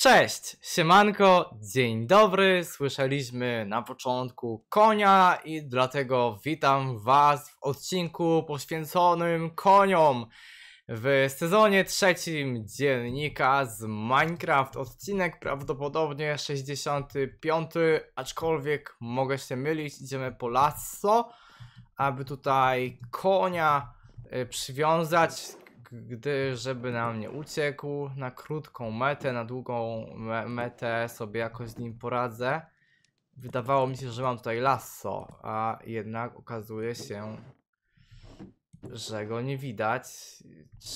Cześć, siemanko, dzień dobry. Słyszeliśmy na początku konia i dlatego witam was w odcinku poświęconym koniom. W sezonie trzecim dziennika z Minecraft odcinek prawdopodobnie 65, aczkolwiek mogę się mylić, idziemy po lasso, aby tutaj konia y, przywiązać gdy żeby na mnie uciekł, na krótką metę, na długą me metę sobie jakoś z nim poradzę. Wydawało mi się, że mam tutaj lasso, a jednak okazuje się, że go nie widać,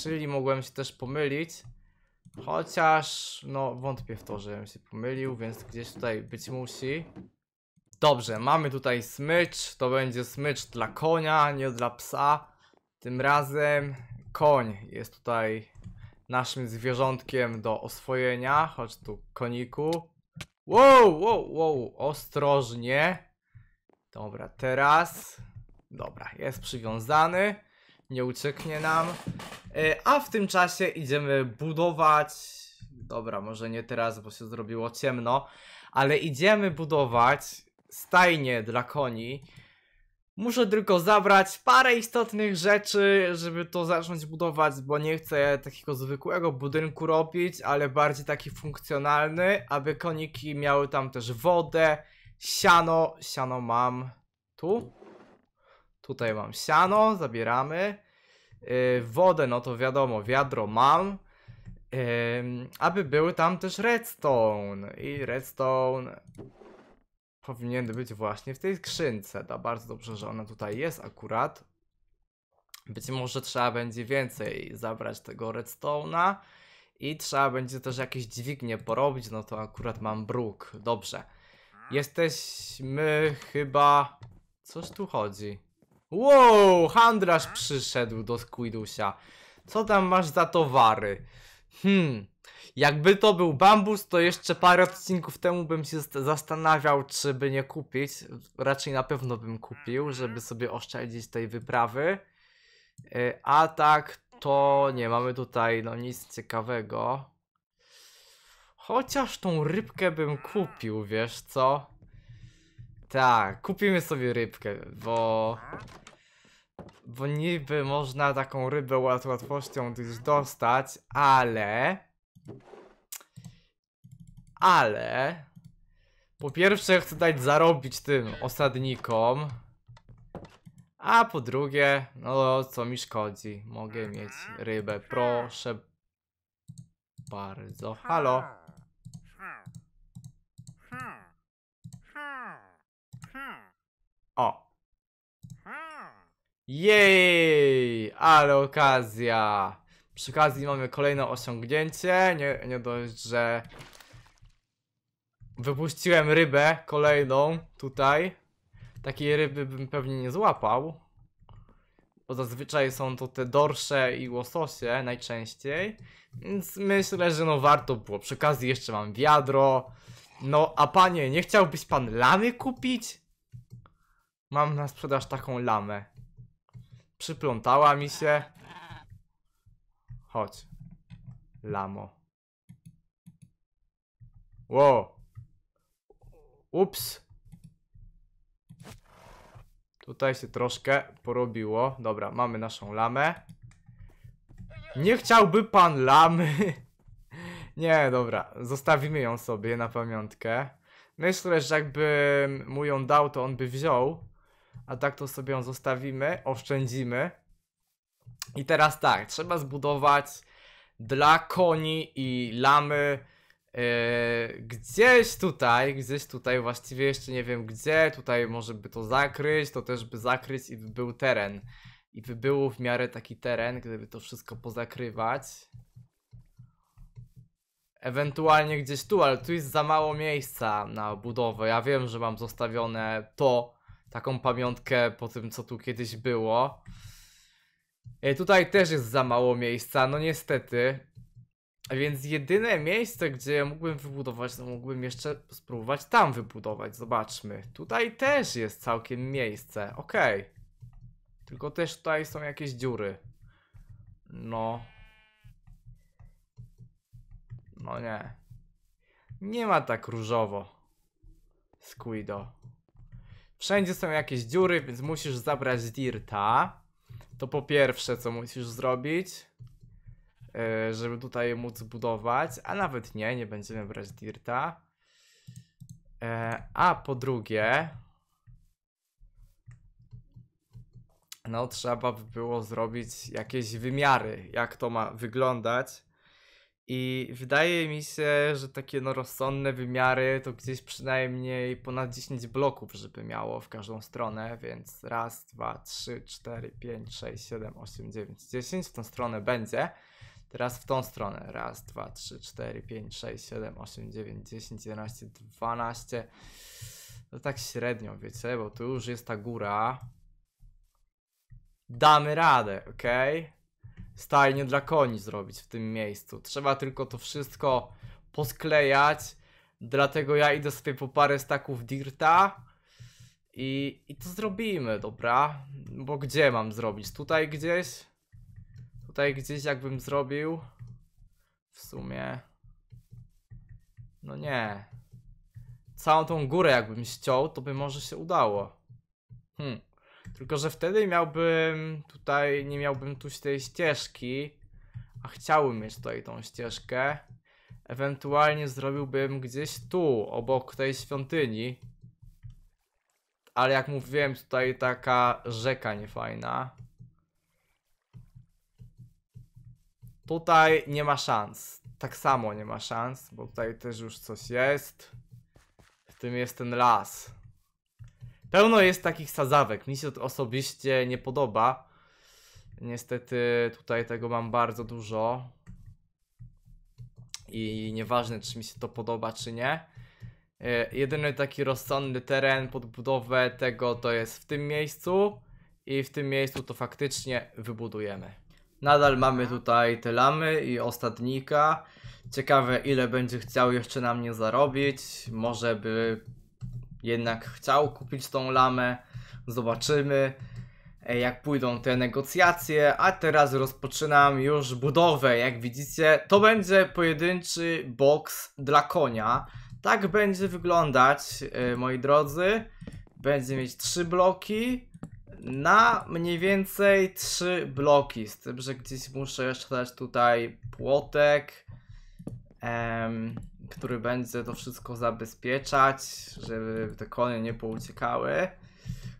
czyli mogłem się też pomylić. Chociaż, no wątpię w to, żebym się pomylił, więc gdzieś tutaj być musi. Dobrze, mamy tutaj smycz, to będzie smycz dla konia, nie dla psa. Tym razem koń jest tutaj naszym zwierzątkiem do oswojenia. Chodź tu, koniku. Wow, wow, wow, ostrożnie. Dobra, teraz... Dobra, jest przywiązany. Nie ucieknie nam. E, a w tym czasie idziemy budować... Dobra, może nie teraz, bo się zrobiło ciemno. Ale idziemy budować stajnie dla koni. Muszę tylko zabrać parę istotnych rzeczy, żeby to zacząć budować, bo nie chcę takiego zwykłego budynku robić, ale bardziej taki funkcjonalny, aby koniki miały tam też wodę, siano, siano mam tu, tutaj mam siano, zabieramy, yy, wodę, no to wiadomo, wiadro mam, yy, aby były tam też redstone i redstone powinien być właśnie w tej skrzynce. Da bardzo dobrze, że ona tutaj jest akurat. Być może trzeba będzie więcej zabrać tego redstone'a i trzeba będzie też jakieś dźwignie porobić, no to akurat mam bruk. Dobrze. Jesteśmy chyba... Coś tu chodzi. Wow, Handrasz przyszedł do Squidusia. Co tam masz za towary? Hmm. Jakby to był bambus, to jeszcze parę odcinków temu bym się zastanawiał, czy by nie kupić. Raczej na pewno bym kupił, mhm. żeby sobie oszczędzić tej wyprawy. Y, a tak, to nie mamy tutaj no nic ciekawego. Chociaż tą rybkę bym kupił, wiesz co? Tak, kupimy sobie rybkę, bo bo niby można taką rybę łatwością gdzieś dostać, ale... Ale... Po pierwsze chcę dać zarobić tym osadnikom. A po drugie, no co mi szkodzi? Mogę mieć rybę, proszę bardzo. Halo? O. Jej! Ale okazja! Przy okazji mamy kolejne osiągnięcie. Nie, nie dość, że wypuściłem rybę kolejną tutaj. Takiej ryby bym pewnie nie złapał. Bo zazwyczaj są to te dorsze i łososie najczęściej. Więc myślę, że no warto było. Przy okazji jeszcze mam wiadro. No a panie, nie chciałbyś pan lamy kupić? Mam na sprzedaż taką lamę. Przyplątała mi się. Chodź. Lamo. Ło. Ups. Tutaj się troszkę porobiło. Dobra, mamy naszą lamę. Nie chciałby pan lamy. Nie, dobra. Zostawimy ją sobie na pamiątkę. Myślę, że jakby mu ją dał, to on by wziął a tak to sobie ją zostawimy, oszczędzimy. I teraz tak, trzeba zbudować dla koni i lamy yy, gdzieś tutaj, gdzieś tutaj, właściwie jeszcze nie wiem gdzie, tutaj może by to zakryć, to też by zakryć i by był teren. I by był w miarę taki teren, gdyby to wszystko pozakrywać. Ewentualnie gdzieś tu, ale tu jest za mało miejsca na budowę. Ja wiem, że mam zostawione to, taką pamiątkę po tym, co tu kiedyś było. E, tutaj też jest za mało miejsca, no niestety. Więc jedyne miejsce, gdzie mógłbym wybudować, to mógłbym jeszcze spróbować tam wybudować. Zobaczmy. Tutaj też jest całkiem miejsce. Okej. Okay. Tylko też tutaj są jakieś dziury. No. No nie. Nie ma tak różowo. Squido. Wszędzie są jakieś dziury, więc musisz zabrać dirta. To po pierwsze, co musisz zrobić, e, żeby tutaj móc budować, a nawet nie, nie będziemy brać dirta. E, a po drugie, no trzeba by było zrobić jakieś wymiary, jak to ma wyglądać. I wydaje mi się, że takie no rozsądne wymiary to gdzieś przynajmniej ponad 10 bloków, żeby miało w każdą stronę, więc raz, dwa, trzy, cztery, pięć, sześć, siedem, osiem, dziewięć, dziesięć w tą stronę będzie. Teraz w tą stronę. Raz, dwa, trzy, cztery, pięć, sześć, siedem, osiem, dziewięć, dziesięć, jedenaście, dwanaście. No tak średnio, wiecie, bo tu już jest ta góra. Damy radę, ok? stajnie dla koni zrobić w tym miejscu. Trzeba tylko to wszystko posklejać. Dlatego ja idę sobie po parę staków dirta i, i to zrobimy, dobra? Bo gdzie mam zrobić? Tutaj gdzieś? Tutaj gdzieś jakbym zrobił? W sumie... No nie. Całą tą górę jakbym ściął, to by może się udało. Hmm. Tylko, że wtedy miałbym tutaj, nie miałbym tu tej ścieżki, a chciałbym mieć tutaj tą ścieżkę. Ewentualnie zrobiłbym gdzieś tu, obok tej świątyni. Ale jak mówiłem, tutaj taka rzeka niefajna. Tutaj nie ma szans. Tak samo nie ma szans, bo tutaj też już coś jest. W tym jest ten las. Pełno jest takich sadzawek. Mi się to osobiście nie podoba. Niestety tutaj tego mam bardzo dużo. I nieważne, czy mi się to podoba, czy nie. E, jedyny taki rozsądny teren pod budowę tego to jest w tym miejscu. I w tym miejscu to faktycznie wybudujemy. Nadal mamy tutaj te lamy i ostatnika. Ciekawe ile będzie chciał jeszcze na mnie zarobić. Może by jednak chciał kupić tą lamę. Zobaczymy e, jak pójdą te negocjacje, a teraz rozpoczynam już budowę. Jak widzicie, to będzie pojedynczy boks dla konia. Tak będzie wyglądać, e, moi drodzy. Będzie mieć trzy bloki na mniej więcej trzy bloki. Z tym, że gdzieś muszę jeszcze dać tutaj płotek. Um, który będzie to wszystko zabezpieczać, żeby te konie nie pouciekały.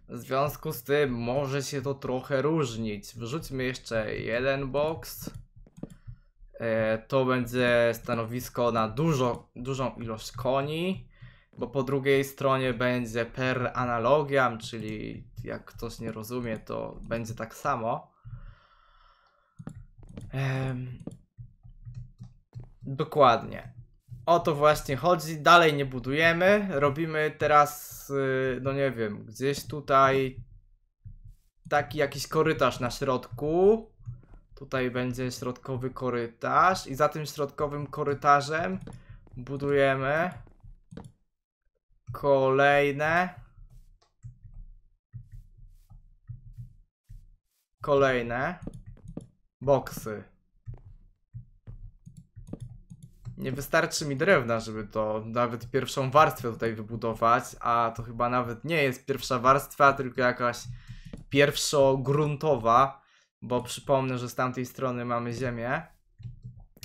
W związku z tym może się to trochę różnić. Wrzućmy jeszcze jeden box. E, to będzie stanowisko na dużo, dużą ilość koni, bo po drugiej stronie będzie per analogiam, czyli jak ktoś nie rozumie, to będzie tak samo. Dokładnie. O to właśnie chodzi, dalej nie budujemy, robimy teraz, y, no nie wiem, gdzieś tutaj taki jakiś korytarz na środku. Tutaj będzie środkowy korytarz i za tym środkowym korytarzem budujemy kolejne kolejne boksy. nie wystarczy mi drewna, żeby to nawet pierwszą warstwę tutaj wybudować, a to chyba nawet nie jest pierwsza warstwa, tylko jakaś pierwszogruntowa, bo przypomnę, że z tamtej strony mamy ziemię,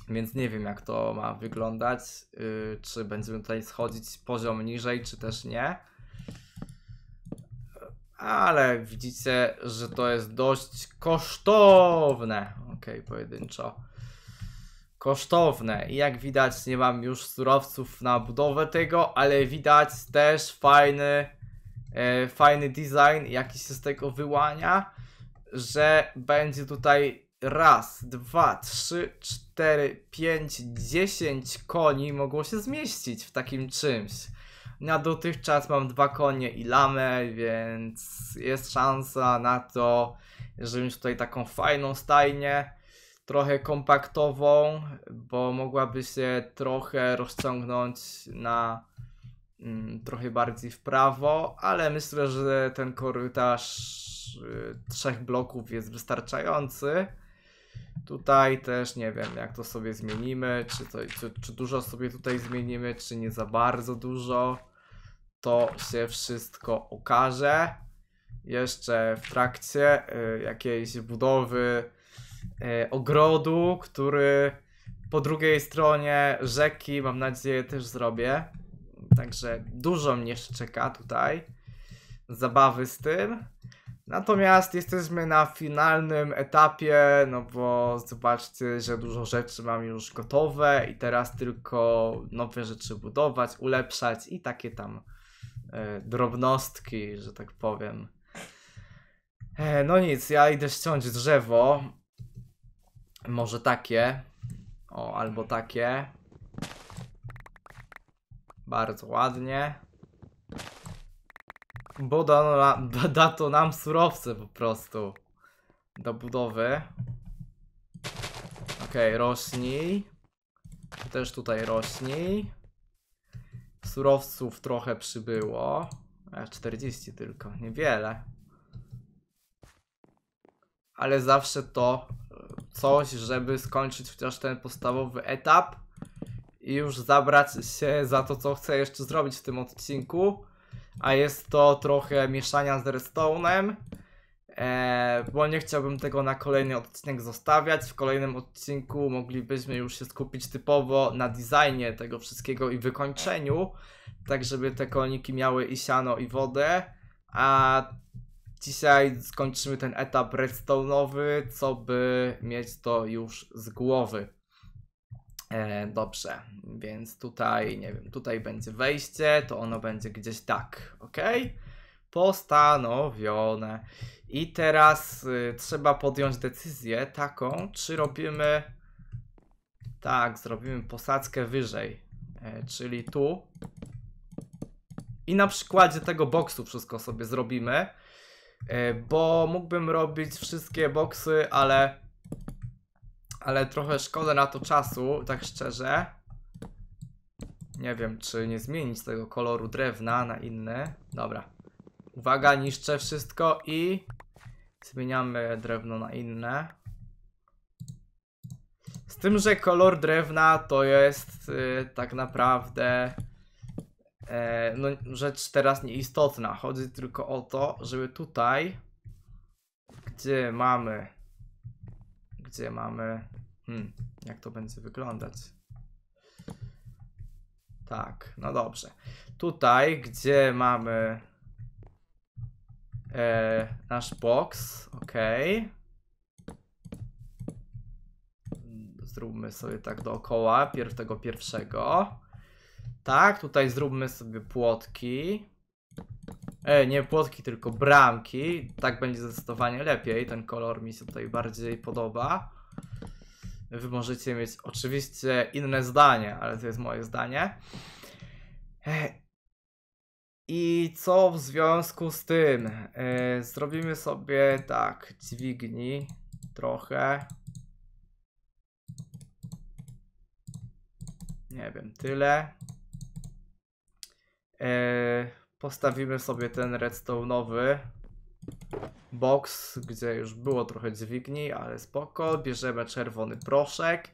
więc nie wiem jak to ma wyglądać, yy, czy będziemy tutaj schodzić poziom niżej, czy też nie. Ale widzicie, że to jest dość kosztowne. Ok, pojedynczo kosztowne. I jak widać nie mam już surowców na budowę tego, ale widać też fajny, e, fajny design, jaki się z tego wyłania, że będzie tutaj raz, dwa, trzy, cztery, pięć, dziesięć koni mogło się zmieścić w takim czymś. Na dotychczas mam dwa konie i lamę, więc jest szansa na to, żebym mieć tutaj taką fajną stajnię trochę kompaktową, bo mogłaby się trochę rozciągnąć na mm, trochę bardziej w prawo, ale myślę, że ten korytarz y, trzech bloków jest wystarczający. Tutaj też nie wiem, jak to sobie zmienimy, czy, to, czy, czy dużo sobie tutaj zmienimy, czy nie za bardzo dużo. To się wszystko okaże. Jeszcze w trakcie y, jakiejś budowy E, ogrodu, który po drugiej stronie rzeki, mam nadzieję, też zrobię. Także dużo mnie jeszcze czeka tutaj. Zabawy z tym. Natomiast jesteśmy na finalnym etapie, no bo zobaczcie, że dużo rzeczy mam już gotowe i teraz tylko nowe rzeczy budować, ulepszać i takie tam e, drobnostki, że tak powiem. E, no nic, ja idę ściąć drzewo, może takie. O, albo takie. Bardzo ładnie. Bo da, da to nam surowce po prostu. Do budowy. Okej, okay, rośnij. Też tutaj rośnij. Surowców trochę przybyło. 40 e, tylko, niewiele ale zawsze to e, coś, żeby skończyć chociaż ten podstawowy etap i już zabrać się za to, co chcę jeszcze zrobić w tym odcinku. A jest to trochę mieszania z Redstone'em, e, bo nie chciałbym tego na kolejny odcinek zostawiać. W kolejnym odcinku moglibyśmy już się skupić typowo na designie tego wszystkiego i wykończeniu, tak żeby te koniki miały i siano i wodę, a Dzisiaj skończymy ten etap redstone'owy, co by mieć to już z głowy. E, dobrze, więc tutaj, nie wiem, tutaj będzie wejście, to ono będzie gdzieś tak, ok? Postanowione. I teraz y, trzeba podjąć decyzję taką, czy robimy... Tak, zrobimy posadzkę wyżej, e, czyli tu. I na przykładzie tego boksu wszystko sobie zrobimy. E, bo mógłbym robić wszystkie boksy, ale ale trochę szkoda na to czasu, tak szczerze. Nie wiem, czy nie zmienić tego koloru drewna na inny. Dobra. Uwaga, niszczę wszystko i zmieniamy drewno na inne. Z tym, że kolor drewna to jest yy, tak naprawdę E, no, rzecz teraz nieistotna. Chodzi tylko o to, żeby tutaj, gdzie mamy, gdzie mamy, hmm, jak to będzie wyglądać. Tak, no dobrze. Tutaj, gdzie mamy e, nasz box, ok. Zróbmy sobie tak dookoła, pierw tego pierwszego. Tak, tutaj zróbmy sobie płotki. E, nie płotki, tylko bramki. Tak będzie zdecydowanie lepiej. Ten kolor mi się tutaj bardziej podoba. Wy możecie mieć oczywiście inne zdanie, ale to jest moje zdanie. E, I co w związku z tym? E, zrobimy sobie tak, dźwigni trochę. Nie wiem, tyle. E, postawimy sobie ten redstone'owy box, gdzie już było trochę dźwigni, ale spoko. Bierzemy czerwony proszek,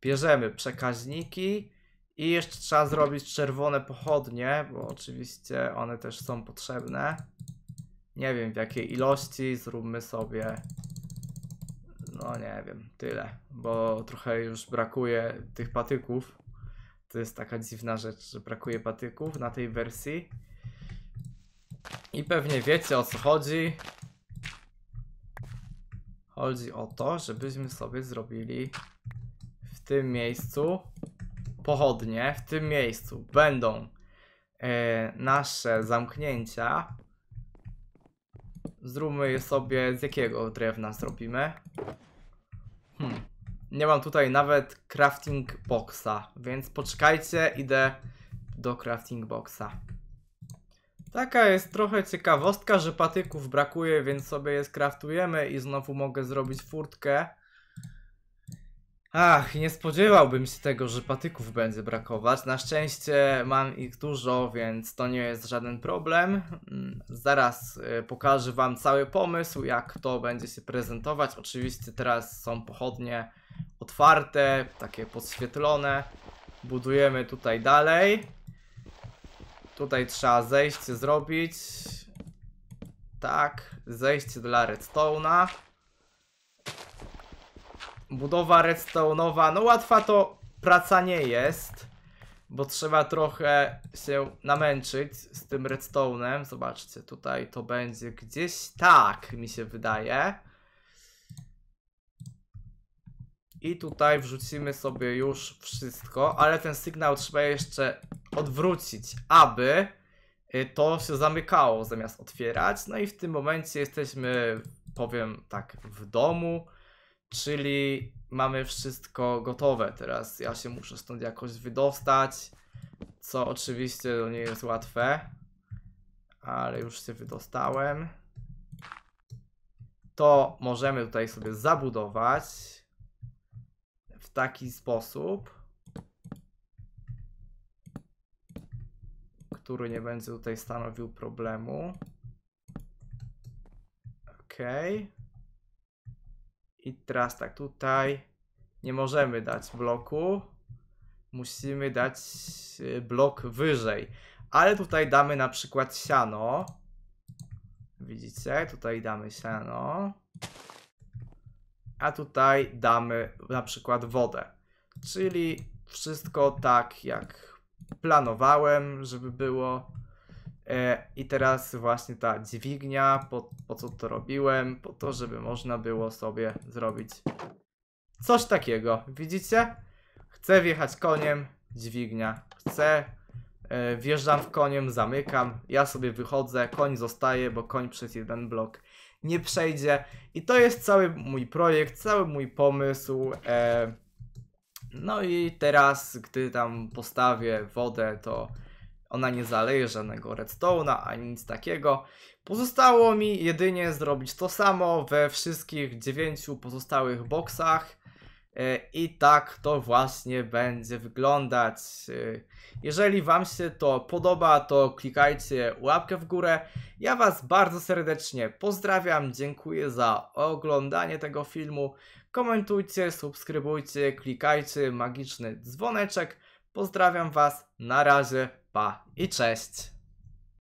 bierzemy przekaźniki i jeszcze trzeba zrobić czerwone pochodnie, bo oczywiście one też są potrzebne. Nie wiem w jakiej ilości, zróbmy sobie no nie wiem, tyle, bo trochę już brakuje tych patyków. To jest taka dziwna rzecz, że brakuje patyków na tej wersji. I pewnie wiecie o co chodzi. Chodzi o to, żebyśmy sobie zrobili w tym miejscu pochodnie. W tym miejscu będą e, nasze zamknięcia. Zróbmy je sobie z jakiego drewna zrobimy. Hmm. Nie mam tutaj nawet crafting boxa, więc poczekajcie, idę do crafting boxa. Taka jest trochę ciekawostka, że patyków brakuje, więc sobie je skraftujemy i znowu mogę zrobić furtkę. Ach, nie spodziewałbym się tego, że patyków będzie brakować. Na szczęście mam ich dużo, więc to nie jest żaden problem. Mm, zaraz y, pokażę wam cały pomysł, jak to będzie się prezentować. Oczywiście teraz są pochodnie otwarte, takie podświetlone. Budujemy tutaj dalej. Tutaj trzeba zejście zrobić. Tak, zejście dla redstone'a. Budowa redstone'owa, no łatwa to praca nie jest, bo trzeba trochę się namęczyć z tym redstone'em. Zobaczcie, tutaj to będzie gdzieś tak, mi się wydaje. I tutaj wrzucimy sobie już wszystko, ale ten sygnał trzeba jeszcze odwrócić, aby y, to się zamykało zamiast otwierać. No i w tym momencie jesteśmy, powiem tak, w domu, czyli mamy wszystko gotowe. Teraz ja się muszę stąd jakoś wydostać, co oczywiście no, nie jest łatwe, ale już się wydostałem. To możemy tutaj sobie zabudować w taki sposób, który nie będzie tutaj stanowił problemu. OK. I teraz tak, tutaj nie możemy dać bloku. Musimy dać y, blok wyżej. Ale tutaj damy na przykład siano. Widzicie? Tutaj damy siano a tutaj damy na przykład wodę. Czyli wszystko tak jak planowałem, żeby było. E, I teraz właśnie ta dźwignia, po, po co to robiłem? Po to, żeby można było sobie zrobić coś takiego. Widzicie? Chcę wjechać koniem, dźwignia. Chcę, e, wjeżdżam w koniem, zamykam. Ja sobie wychodzę, koń zostaje, bo koń przez jeden blok nie przejdzie. I to jest cały mój projekt, cały mój pomysł. E, no i teraz, gdy tam postawię wodę, to ona nie zaleje żadnego redstone'a ani nic takiego. Pozostało mi jedynie zrobić to samo we wszystkich dziewięciu pozostałych boksach. E, I tak to właśnie będzie wyglądać. E, jeżeli Wam się to podoba, to klikajcie łapkę w górę. Ja Was bardzo serdecznie pozdrawiam, dziękuję za oglądanie tego filmu. Komentujcie, subskrybujcie, klikajcie magiczny dzwoneczek. Pozdrawiam Was, na razie, pa i cześć!